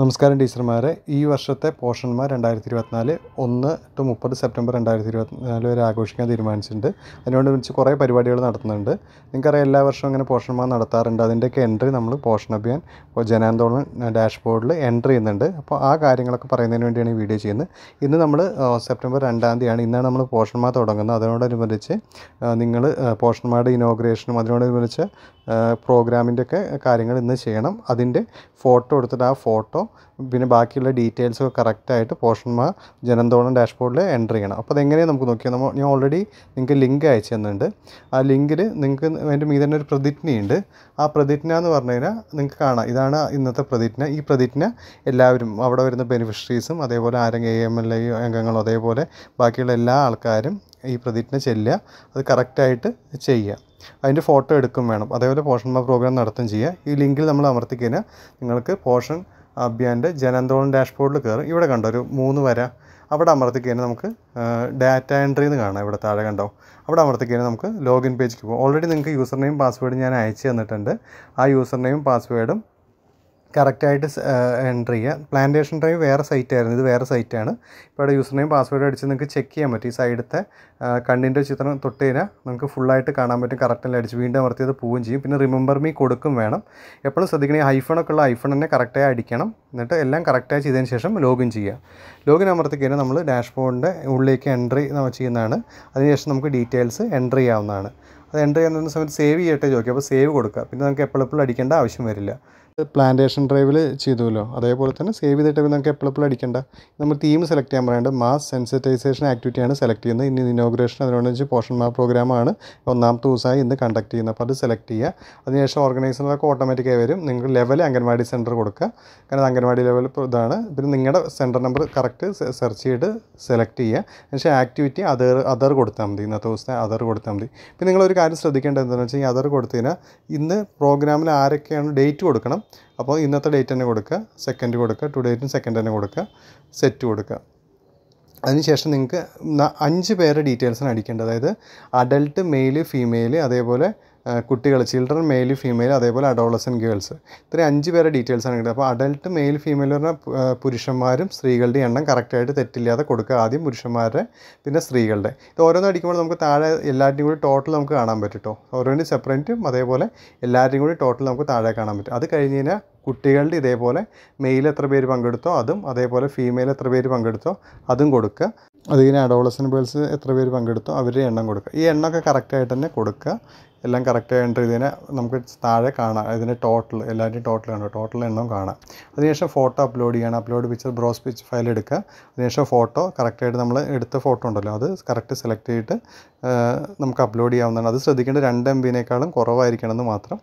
നമസ്കാരം ടീച്ചർമാരെ ഈ വർഷത്തെ പോഷന്മാർ രണ്ടായിരത്തി ഇരുപത്തിനാല് ഒന്ന് ടു മുപ്പത് സെപ്റ്റംബർ രണ്ടായിരത്തി ഇരുപത്തിനാല് വരെ ആഘോഷിക്കാൻ തീരുമാനിച്ചിട്ടുണ്ട് വിളിച്ച് കുറേ പരിപാടികൾ നടത്തുന്നുണ്ട് നിങ്ങൾക്കറിയാം എല്ലാ വർഷവും അങ്ങനെ പോഷന്മാർ നടത്താറുണ്ട് അതിൻ്റെയൊക്കെ എൻട്രി നമ്മൾ പോഷൻ അഭിയാൻ ജനാന്തോളൻ ഡാഷ്ബോർഡിൽ എൻട്രി ചെയ്യുന്നുണ്ട് അപ്പോൾ ആ കാര്യങ്ങളൊക്കെ പറയുന്നതിന് വേണ്ടിയാണ് ഈ വീഡിയോ ചെയ്യുന്നത് ഇന്ന് നമ്മൾ സെപ്റ്റംബർ രണ്ടാം തീയതിയാണ് ഇന്നാണ് നമ്മൾ പോഷന്മാർ തുടങ്ങുന്നത് അതിനോടനുബന്ധിച്ച് നിങ്ങൾ പോഷന്മാരുടെ ഇനോഗ്രേഷനും അതിനോടനുബന്ധിച്ച് പ്രോഗ്രാമിൻ്റെയൊക്കെ കാര്യങ്ങൾ ഇന്ന് ചെയ്യണം അതിൻ്റെ ഫോട്ടോ എടുത്തിട്ട് ആ ഫോട്ടോ പിന്നെ ബാക്കിയുള്ള ഡീറ്റെയിൽസ് കറക്റ്റായിട്ട് പോഷന്മാർ ജനന്തോളം ഡാഷ്ബോർഡിൽ എൻ്റർ ചെയ്യണം അപ്പോൾ അതെങ്ങനെയാണ് നമുക്ക് നോക്കിയാൽ നമ്മൾ ഞാൻ ഓൾറെഡി നിങ്ങൾക്ക് ലിങ്ക് അയച്ചു തന്നിട്ടുണ്ട് ആ ലിങ്കിൽ നിങ്ങൾക്ക് അതിൻ്റെ മീതി തന്നെ ഒരു പ്രതിജ്ഞയുണ്ട് ആ പ്രതിജ്ഞ എന്ന് പറഞ്ഞു കഴിഞ്ഞാൽ നിങ്ങൾക്ക് കാണാം ഇതാണ് ഇന്നത്തെ പ്രതിജ്ഞ ഈ പ്രതിജ്ഞ എല്ലാവരും അവിടെ വരുന്ന ബെനിഫിഷ്യറീസും അതേപോലെ ആരെങ്കിലും എ എം എൽ എ അംഗങ്ങളും അതേപോലെ ബാക്കിയുള്ള എല്ലാ ആൾക്കാരും ഈ പ്രതിജ്ഞ ചെല്ലുക അത് കറക്റ്റായിട്ട് ചെയ്യുക അതിൻ്റെ ഫോട്ടോ എടുക്കും വേണം അതേപോലെ പോഷന്മാർ പ്രോഗ്രാം നടത്തുകയും ചെയ്യുക ഈ ലിങ്കിൽ നമ്മൾ അമർത്തിക്കഴിഞ്ഞാൽ നിങ്ങൾക്ക് പോഷൻ അബ്യാൻ്റെ ജനന്തോളം ഡാഷ്ബോർഡിൽ കയറും ഇവിടെ കണ്ടോ ഒരു മൂന്ന് വര അവിടെ അമർത്തി കഴിഞ്ഞാൽ നമുക്ക് ഡാറ്റ എൻട്രി എന്ന് കാണാം ഇവിടെ താഴെ കണ്ടോ അവിടെ അമർത്തി കഴിഞ്ഞാൽ നമുക്ക് ലോഗിൻ പേജിലേക്ക് പോകും ഓൾറെഡി നിങ്ങൾക്ക് യൂസർ നെയിം പാസ്വേഡ് ഞാൻ അയച്ചു തന്നിട്ടുണ്ട് ആ യൂസർ നെയിം പാസ്വേഡും കറക്റ്റായിട്ട് എൻ്റർ ചെയ്യുക പ്ലാന്റേഷൻ ഡ്രൈവ് വേറെ ആയിരുന്നു ഇത് വേറെ സൈറ്റാണ് ഇപ്പോൾ അവിടെ യൂസർ നെയിം പാസ്വേഡ് അടിച്ച് നിങ്ങൾക്ക് ചെക്ക് ചെയ്യാൻ പറ്റും ഈ സൈഡത്തെ കണ്ണിൻ്റെ ചിത്രം തൊട്ട് കഴിഞ്ഞാൽ നിങ്ങൾക്ക് ഫുള്ളായിട്ട് കാണാൻ പറ്റും കറക്റ്റല്ല അടിച്ച് വീണ്ടും അമർത്തിയത് പോവുകയും ചെയ്യും പിന്നെ റിമെമ്പർ മീ കൊടുക്കും വേണം എപ്പോഴും ശ്രദ്ധിക്കണേ ഐഫോണൊക്കെ ഉള്ള ഐഫോൺ തന്നെ കറക്റ്റായി അടിക്കണം എന്നിട്ട് എല്ലാം കറക്റ്റായി ചെയ്തതിന് ശേഷം ലോഗിൻ ചെയ്യുക ലോഗിൻ അമർത്തി കഴിഞ്ഞാൽ നമ്മൾ ഡാഷ്ബോർഡിൻ്റെ ഉള്ളിലേക്ക് എൻട്രി ചെയ്യുന്നതാണ് അതിനുശേഷം നമുക്ക് ഡീറ്റെയിൽസ് എൻട്രി ചെയ്യാവുന്നതാണ് അത് എൻ്റർ ചെയ്യുന്ന സമയത്ത് സേവ് ചെയ്യട്ടെ ചോദിക്കുക അപ്പോൾ സേവ് കൊടുക്കുക പിന്നെ നമുക്ക് എപ്പോഴെപ്പോഴും അടിക്കേണ്ട ആവശ്യം വരില്ല പ്ലാന്റേഷൻ ഡ്രൈവിൽ ചെയ്തുവല്ലോ അതേപോലെ തന്നെ സേവ് ചെയ്തിട്ട് നമുക്ക് എപ്പോഴെപ്പോഴും അടിക്കേണ്ട നമ്മൾ തീം സെലക്ട് ചെയ്യാൻ പറയേണ്ടത് മാസ് സെൻസിറ്റൈസേഷൻ ആക്ടിവിറ്റിയാണ് സെലക്ട് ചെയ്യുന്നത് ഇനി ഇനോഗ്രേഷൻ അതിനോടനുസരിച്ച് പോഷൻ മാ പ്രോഗ്രാമാണ് ഒന്നാമത്തെ ദിവസമായി ഇന്ന് കണ്ടക്ട് ചെയ്യുന്നത് അപ്പോൾ അത് സെലക്ട് ചെയ്യുക അതിനുശേഷം ഓർഗനൈസറിനൊക്കെ ഓട്ടോമാറ്റിക്കായി വരും നിങ്ങൾക്ക് ലെവൽ അംഗൻവാടി സെൻറ്റർ കൊടുക്കുക കാരണം അംഗൻവാടി ലെവൽ ഇതാണ് പിന്നെ നിങ്ങളുടെ സെൻറ്റർ നമ്പർ കറക്റ്റ് സെർച്ച് ചെയ്ത് സെലക്ട് ചെയ്യുക അതിനുശേഷം ആക്ടിവിറ്റി അതർ അതർ കൊടുത്താൽ മതി ഇന്നത്തെ ദിവസത്തെ അതർ കൊടുത്താൽ മതി പിന്നെ നിങ്ങളൊരു കാര്യം ശ്രദ്ധിക്കേണ്ടത് എന്താണെന്ന് വെച്ചാൽ ഈ അതർ കൊടുത്തു കഴിഞ്ഞാൽ ഇന്ന് പ്രോഗ്രാമിൽ ആരൊക്കെയാണ് ഡേറ്റ് കൊടുക്കണം അപ്പോൾ ഇന്നത്തെ ഡേറ്റ് തന്നെ കൊടുക്കുക സെക്കൻഡ് കൊടുക്കുക ടു ഡേറ്റും സെക്കൻഡ് തന്നെ കൊടുക്കുക സെറ്റ് കൊടുക്കുക അതിനുശേഷം നിങ്ങൾക്ക് അഞ്ച് പേരുടെ ഡീറ്റെയിൽസാണ് അടിക്കേണ്ടത് അതായത് അഡൽട്ട് മെയിൽ ഫീമെയിൽ അതേപോലെ കുട്ടികൾ ചിൽഡ്രൻ മെയിൽ ഫീമെയിൽ അതേപോലെ അഡോളസൻ ഗേൾസ് ഇത്രയും അഞ്ച് പേരെ ഡീറ്റെയിൽസ് ആണ് കിട്ടുന്നത് അപ്പോൾ അഡൽട്ട് മെയിൽ ഫീമെയിൽ പറഞ്ഞാൽ പുരുഷന്മാരും സ്ത്രീകളുടെ എണ്ണം കറക്റ്റായിട്ട് തെറ്റില്ലാതെ കൊടുക്കുക ആദ്യം പുരുഷന്മാരുടെ പിന്നെ സ്ത്രീകളുടെ ഇത് ഓരോന്നും അടിക്കുമ്പോൾ നമുക്ക് താഴെ എല്ലാവരുടെയും കൂടി ടോട്ടൽ നമുക്ക് കാണാൻ പറ്റും കേട്ടോ ഓരോന്നും സെപ്പറേറ്റും അതേപോലെ എല്ലാവരുടെയും കൂടി ടോട്ടൽ നമുക്ക് താഴെ കാണാൻ പറ്റും അത് കഴിഞ്ഞ് കഴിഞ്ഞാൽ കുട്ടികളുടെ ഇതേപോലെ മെയിൽ എത്ര പേര് പങ്കെടുത്തോ അതും അതേപോലെ ഫീമെയിൽ എത്ര പേര് പങ്കെടുത്തോ അതും കൊടുക്കുക അതിങ്ങനെ അഡോളസൻ ബേൾസ് എത്ര പേര് പങ്കെടുത്തോ അവരുടെ എണ്ണം കൊടുക്കുക ഈ എണ്ണമൊക്കെ കറക്റ്റായിട്ട് തന്നെ കൊടുക്കുക എല്ലാം കറക്റ്റായി എൻ്റർ ചെയ്തതിനെ നമുക്ക് താഴെ കാണാം ഇതിൻ്റെ ടോട്ടൽ എല്ലാവരുടെയും ടോട്ടൽ കാണാം ടോട്ടൽ എണ്ണം കാണാം അതിനുശേഷം ഫോട്ടോ അപ്ലോഡ് ചെയ്യണം upload picture browse pitch file എടുക്കുക അതിനുശേഷം ഫോട്ടോ കറക്റ്റായിട്ട് നമ്മൾ എടുത്ത ഫോട്ടോ ഉണ്ടല്ലോ അത് കറക്റ്റ് സെലക്ട് ചെയ്തിട്ട് നമുക്ക് അപ്ലോഡ് ചെയ്യാവുന്നതാണ് അത് ശ്രദ്ധിക്കേണ്ട രണ്ട് എം ബിനേക്കാളും കുറവായിരിക്കണം എന്ന് മാത്രം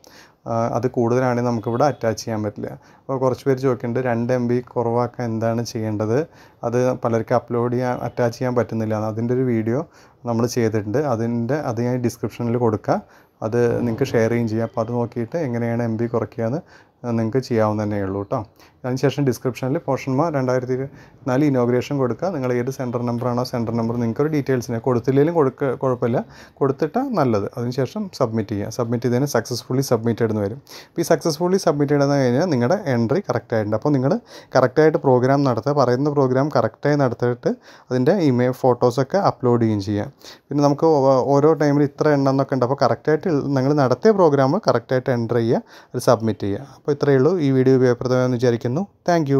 അത് കൂടുതലാണെങ്കിൽ നമുക്കിവിടെ അറ്റാച്ച് ചെയ്യാൻ പറ്റില്ല അപ്പോൾ കുറച്ച് പേര് ചോദിക്കേണ്ടത് രണ്ട് എം ബി കുറവാക്കാൻ എന്താണ് ചെയ്യേണ്ടത് അത് പലർക്കും അപ്ലോഡ് ചെയ്യാൻ അറ്റാച്ച് ചെയ്യാൻ പറ്റുന്നില്ല അതിൻ്റെ ഒരു വീഡിയോ നമ്മൾ ചെയ്തിട്ടുണ്ട് അതിൻ്റെ അത് ഞാൻ ഡിസ്ക്രിപ്ഷനിൽ കൊടുക്കാം അത് നിങ്ങൾക്ക് ഷെയർ ചെയ്യും ചെയ്യാം അപ്പോൾ അത് നോക്കിയിട്ട് എങ്ങനെയാണ് എം ബി കുറയ്ക്കുക എന്ന് നിങ്ങൾക്ക് ചെയ്യാവുന്ന തന്നെ ഉള്ളൂ കേട്ടോ അതിനുശേഷം ഡിസ്ക്രിപ്ഷനിൽ പോഷന്മാർ രണ്ടായിരത്തി നാല് ഇനോഗ്രേഷൻ കൊടുക്കുക നിങ്ങൾ ഏത് സെൻറ്റർ നമ്പറാണോ സെൻറ്റർ നമ്പർ നിങ്ങൾക്കൊരു ഡീറ്റെയിൽസിനെ കൊടുത്തില്ലെങ്കിലും കൊടുക്ക കുഴപ്പമില്ല കൊടുത്തിട്ട് നല്ലത് അതിനുശേഷം സബ്മിറ്റ് ചെയ്യുക സബ്മിറ്റ് ചെയ്തതിന് സക്സസ്ഫുള്ളി സബ്മിറ്റഡ് എന്ന് വരും അപ്പോൾ ഈ സക്സസ്ഫുള്ളി സബ്മിറ്റഡ് എന്ന് കഴിഞ്ഞാൽ നിങ്ങളുടെ എൻട്രി ആയിട്ടുണ്ട് അപ്പോൾ നിങ്ങൾ കറക്റ്റായിട്ട് പ്രോഗ്രാം നടത്തുക പറയുന്ന പ്രോഗ്രാം കറക്റ്റായി നടത്തിയിട്ട് അതിൻ്റെ ഇമേ ഫോട്ടോസൊക്കെ അപ്ലോഡ് ചെയ്യുകയും ചെയ്യാം പിന്നെ നമുക്ക് ഓരോ ടൈമിൽ ഇത്ര എണ്ണം എന്നൊക്കെ ഉണ്ട് അപ്പോൾ കറക്റ്റായിട്ട് നിങ്ങൾ നടത്തിയ പ്രോഗ്രാം കറക്റ്റായിട്ട് എൻ്റർ ചെയ്യുക അത് സബ്മിറ്റ് ചെയ്യുക അപ്പോൾ ഇത്രയേ ഉള്ളൂ ഈ വീഡിയോ ഉപയോഗപ്രദമായെന്ന് വിചാരിക്കുന്നു താങ്ക്